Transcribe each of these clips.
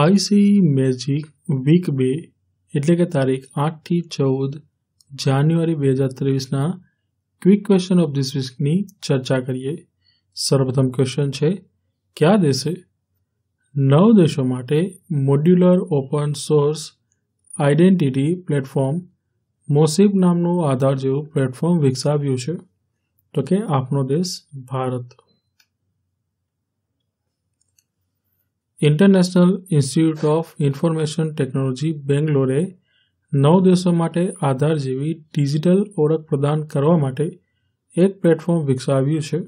ICE magic week બે એટલે કે તારીખ આઠથી ચૌદ જાન્યુઆરી બે હજાર ત્રેવીસના ક્વિક ક્વેશ્ચન ઓફ ધીસ વીકની ચર્ચા કરીએ સર્વપ્રથમ ક્વેશ્ચન છે કયા દેશે નવ દેશો માટે modular open source identity platform MOSIP નામનું આધાર જેવું પ્લેટફોર્મ વિકસાવ્યું છે તો કે આપણો દેશ Bharat international institute of information technology બેંગ્લોરે નવ દેશો માટે આધાર જેવી ડિજિટલ ઓળખ પ્રદાન કરવા માટે એક પ્લેટફોર્મ વિકસાવ્યું છે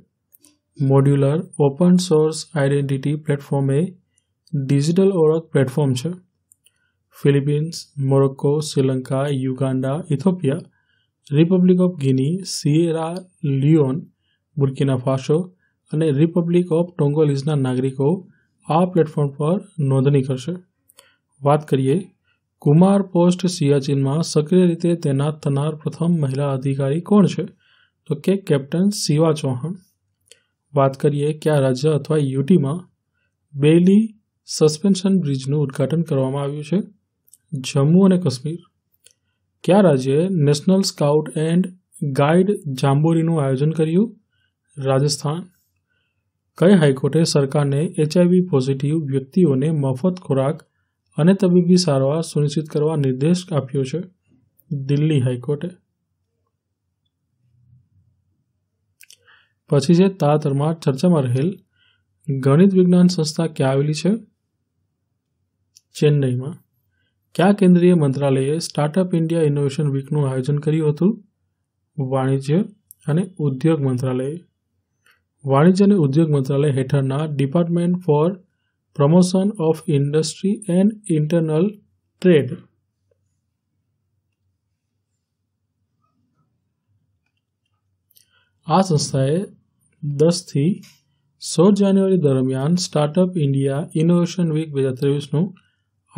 modular open source identity platform એ ડિજિટલ ઓળખ પ્લેટફોર્મ છે Philippines Morocco Sri Lanka Uganda Ethiopia Republic of Guinea Sierra Leone Burkina Faso અને રિપબ્લિક ઓફ ટોંગોલિઝના નાગરિકો આ પ્લેટફોર્મ પર નોંધણી કરશે વાત કરીએ કુમાર પોસ્ટ સિયાચીનમાં સક્રિય રીતે તૈનાત થનાર પ્રથમ મહિલા અધિકારી કોણ છે તો કે કેપ્ટન શિવા ચૌહાણ વાત કરીએ કયા રાજ્ય અથવા યુટીમાં બેલી સસ્પેન્શન બ્રિજનું ઉદ્ઘાટન કરવામાં આવ્યું છે જમ્મુ અને કાશ્મીર કયા રાજ્યે નેશનલ સ્કાઉટ એન્ડ ગાઈડ જાંબોરીનું આયોજન કર્યું રાજસ્થાન કઈ હાઈકોર્ટે સરકારને એચઆઈવી પોઝિટિવ વ્યક્તિઓને મફત ખોરાક અને તબીબી સારવાર સુનિશ્ચિત કરવા નિર્દેશ આપ્યો છે દિલ્હી હાઈકોર્ટે પછી છે તાજેતરમાં ચર્ચામાં રહેલ ગણિત વિજ્ઞાન સંસ્થા ક્યાં આવેલી છે ચેન્નઈમાં ક્યાં કેન્દ્રીય મંત્રાલયે સ્ટાર્ટઅપ ઇન્ડિયા ઇનોવેશન વીકનું આયોજન કર્યું હતું વાણિજ્ય અને ઉદ્યોગ મંત્રાલયે વાણિજ્ય અને ઉદ્યોગ મંત્રાલય હેઠળના department for promotion of industry and internal trade આ સંસ્થાએ દસથી સોળ જાન્યુઆરી દરમિયાન સ્ટાર્ટઅપ ઇન્ડિયા ઇનોવેશન વીક બે હજાર ત્રેવીસનું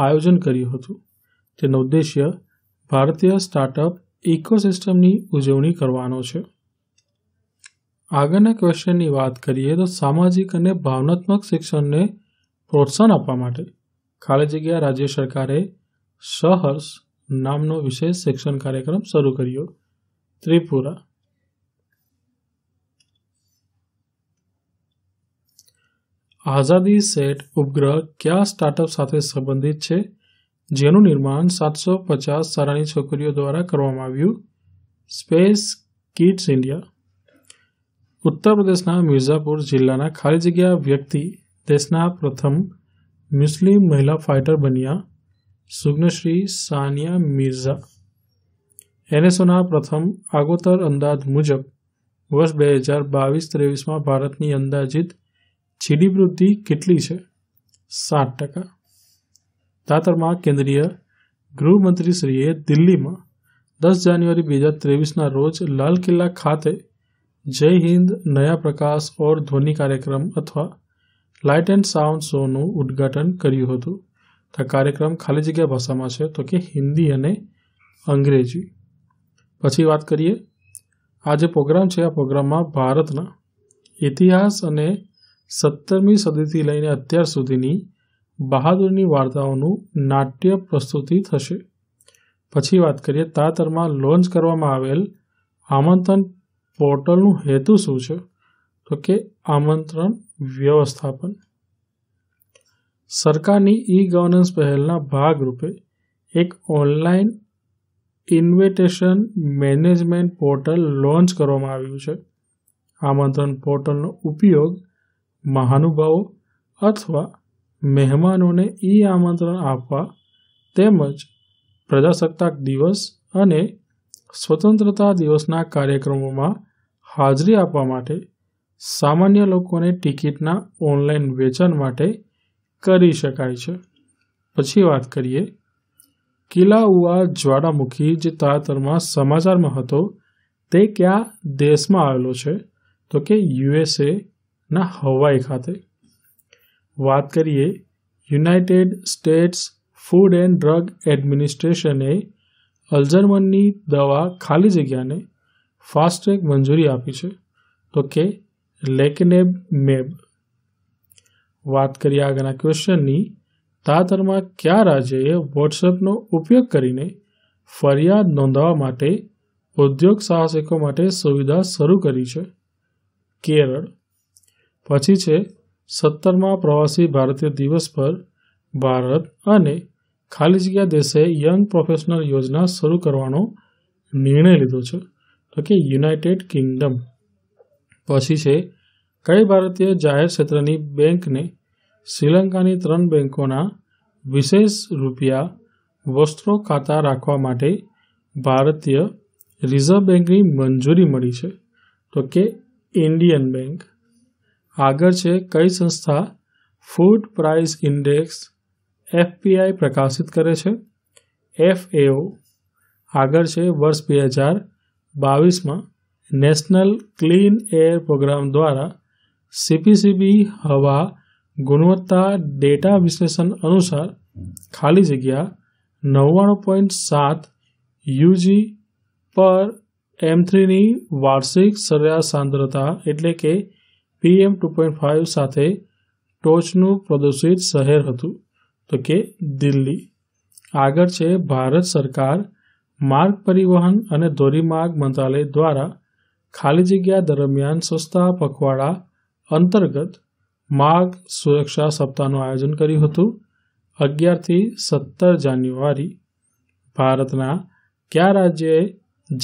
આયોજન કર્યું હતું તેનો ઉદ્દેશ્ય ભારતીય સ્ટાર્ટઅપ ઇકોસિસ્ટમની ઉજવણી કરવાનો છે આગળના ક્વેશ્ચનની વાત કરીએ તો સામાજિક અને ભાવનાત્મક શિક્ષણને પ્રોત્સાહન આપવા માટે ખાલી જગ્યા રાજ્ય સરકારે સહર્ષ નામનો વિશેષ શિક્ષણ કાર્યક્રમ શરૂ કર્યો ત્રિપુરા આઝાદી સેટ ઉપગ્રહ કયા સ્ટાર્ટઅપ સાથે સંબંધિત છે જેનું નિર્માણ સાતસો પચાસ શાળાની છોકરીઓ દ્વારા કરવામાં આવ્યું સ્પેસ કિડ્સ ઇન્ડિયા ઉત્તર પ્રદેશના મિર્ઝાપુર જિલ્લાના ખાલી જગ્યા વ્યક્તિ દેશના પ્રથમ મુસ્લિમ મહિલા ફાઇટર બન્યા સુગ્નશ્રી સાનિયા મિર્ઝા એનએસઓના પ્રથમ આગોતર અંદાજ મુજબ વર્ષ બે હજાર બાવીસ ત્રેવીસમાં ભારતની અંદાજિત જીડીપી વૃદ્ધિ કેટલી છે સાત ટકા તાતરમાં કેન્દ્રીય ગૃહમંત્રીશ્રીએ દિલ્હીમાં દસ જાન્યુઆરી બે હજાર ત્રેવીસના રોજ લાલ કિલ્લા ખાતે જય હિન્દ નયા પ્રકાશ ઓર ધ્વનિ કાર્યક્રમ અથવા લાઇટ એન્ડ સાઉન્ડ શોનું ઉદ્ઘાટન કર્યું હતું આ કાર્યક્રમ ખાલી જગ્યા ભાષામાં છે તો કે હિન્દી અને અંગ્રેજી પછી વાત કરીએ આ જે પ્રોગ્રામ છે આ પ્રોગ્રામમાં ભારતના ઇતિહાસ અને સત્તરમી સદીથી લઈને અત્યાર સુધીની બહાદુરની વાર્તાઓનું નાટ્ય પ્રસ્તુતિ થશે પછી વાત કરીએ તાતરમાં લોન્ચ કરવામાં આવેલ આમંત્રણ પોર્ટલનું હેતુ શું છે તો કે આમંત્રણ વ્યવસ્થાપન સરકારની ઈ ગવર્નન્સ પહેલના ભાગરૂપે એક online invitation management portal launch કરવામાં આવ્યું છે આમંત્રણ પોર્ટલનો ઉપયોગ મહાનુભાવો અથવા મહેમાનોને ઈ આમંત્રણ આપવા તેમજ પ્રજાસત્તાક દિવસ અને સ્વતંત્રતા દિવસના કાર્યક્રમોમાં હાજરી આપવા માટે સામાન્ય લોકોને ટિકિટના ઓનલાઈન વેચાણ માટે કરી શકાય છે પછી વાત કરીએ ઉવા જ્વાળામુખી જે તાજેતરમાં સમાચારમાં હતો તે કયા દેશમાં આવેલો છે તો કે યુએસએના હવાઈ ખાતે વાત કરીએ United States food and drug એડમિનિસ્ટ્રેશને અલ્ઝરમનની દવા ખાલી જગ્યાને ફાસ્ટ્રેક મંજૂરી આપી છે તો કે લેકનેબ મેબ વાત કરીએ આગળના ક્વેશ્ચનની તાતરમાં કયા રાજ્યએ વોટ્સએપનો ઉપયોગ કરીને ફરિયાદ નોંધાવવા માટે ઉદ્યોગ સાહસિકો માટે સુવિધા શરૂ કરી છે કેરળ પછી છે સત્તરમાં પ્રવાસી ભારતીય દિવસ પર ભારત અને ખાલી જગ્યા દેશે યંગ પ્રોફેશનલ યોજના શરૂ કરવાનો નિર્ણય લીધો છે તો કે યુનાઇટેડ કિંગડમ પછી છે કઈ ભારતીય જાહેર ક્ષેત્રની બેંકને શ્રીલંકાની ત્રણ બેંકોના વિશેષ રૂપિયા વસ્ત્રો ખાતા રાખવા માટે ભારતીય રિઝર્વ બેંકની મંજૂરી મળી છે તો કે ઇન્ડિયન બેંક આગળ છે કઈ સંસ્થા ફૂડ પ્રાઇસ ઇન્ડેક્સ એફપીઆઈ પ્રકાશિત કરે છે એફએઓ આગળ છે વર્ષ બે હજાર બાવીસમાં નેશનલ ક્લીન એર પ્રોગ્રામ દ્વારા સીપીસીબી હવા ગુણવત્તા ડેટા વિશ્લેષણ અનુસાર ખાલી જગ્યા નવ્વાણું પોઈન્ટ સાત યુજી પર એમ થ્રીની વાર્ષિક સરેરાશ સાંદ્રતા એટલે કે પીએમ ટુ પોઈન્ટ ફાઇવ સાથે ટોચનું પ્રદૂષિત શહેર હતું તો કે દિલ્હી આગળ છે ભારત સરકાર માર્ગ પરિવહન અને ધોરીમાર્ગ મંત્રાલય દ્વારા ખાલી જગ્યા દરમિયાન સસ્તા પખવાડા અંતર્ગત માર્ગ સુરક્ષા સપ્તાહનું આયોજન કર્યું હતું અગિયારથી સત્તર જાન્યુઆરી ભારતના કયા રાજ્યએ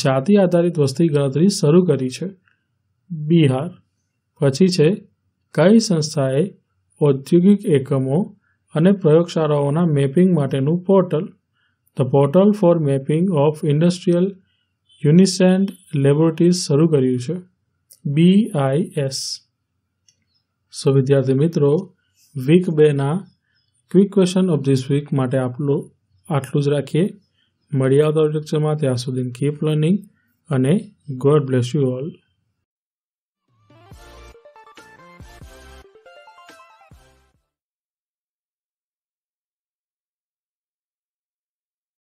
જાતિ આધારિત વસ્તી ગણતરી શરૂ કરી છે બિહાર પછી છે કઈ સંસ્થાએ ઔદ્યોગિક એકમો અને પ્રયોગશાળાઓના મેપિંગ માટેનું portal the portal for mapping of industrial યુનિસેન્ટ લેબોરેટરીઝ શરૂ કર્યું છે બીઆઈએસ સો વિદ્યાર્થી મિત્રો વીક બેના quick question of this week માટે આપણું આટલું જ રાખીએ મળી આવતા લેક્ચરમાં ત્યાં સુધી કીપ લર્નિંગ અને ગોડ બ્લેસ યુ ઓલ